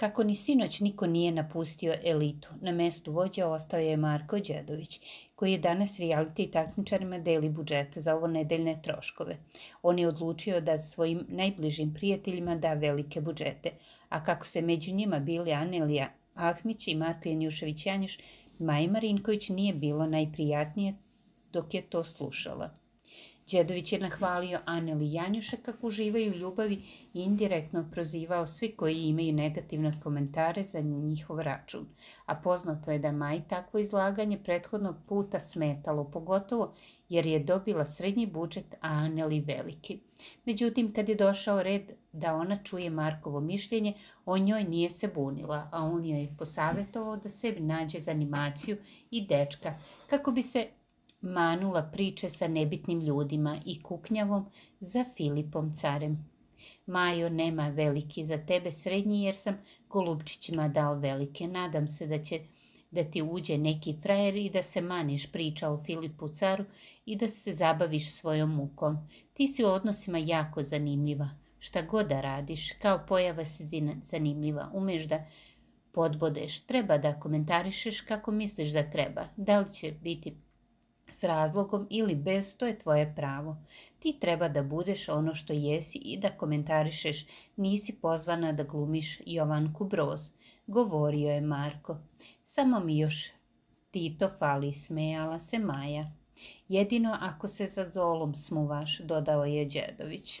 Kako ni sinoć niko nije napustio elitu, na mestu vođa ostao je Marko Đedović, koji je danas realiti takmičarima deli budžet za ovo nedeljne troškove. On je odlučio da svojim najbližim prijateljima da velike budžete, a kako se među njima bili Anelija Ahmić i Marko Janjušević Janjiš, Maja Marinković nije bilo najprijatnije dok je to slušala. Đedović je nahvalio Aneli Janjuša kako uživaju u ljubavi i indirektno prozivao svi koji imaju negativne komentare za njihov račun. A poznato je da Maj takvo izlaganje prethodnog puta smetalo, pogotovo jer je dobila srednji budžet, a Aneli veliki. Međutim, kad je došao red da ona čuje Markovo mišljenje, o njoj nije se bunila, a on joj je posavetovao da sebi nađe za animaciju i dečka kako bi se manula priče sa nebitnim ljudima i kuknjavom za Filipom carem. Majo, nema veliki za tebe srednji jer sam golubčićima dao velike. Nadam se da će da ti uđe neki frajer i da se maniš priča o Filipu caru i da se zabaviš svojom mukom. Ti si u odnosima jako zanimljiva. Šta god da radiš, kao pojava se zanimljiva. Umeš da podbodeš, treba da komentarišeš kako misliš da treba. Da li će biti S razlogom ili bez, to je tvoje pravo. Ti treba da budeš ono što jesi i da komentarišeš, nisi pozvana da glumiš Jovanku Broz, govorio je Marko. Samo mi još Tito fali, smejala se Maja. Jedino ako se za zolom smuvaš, dodao je Đedović.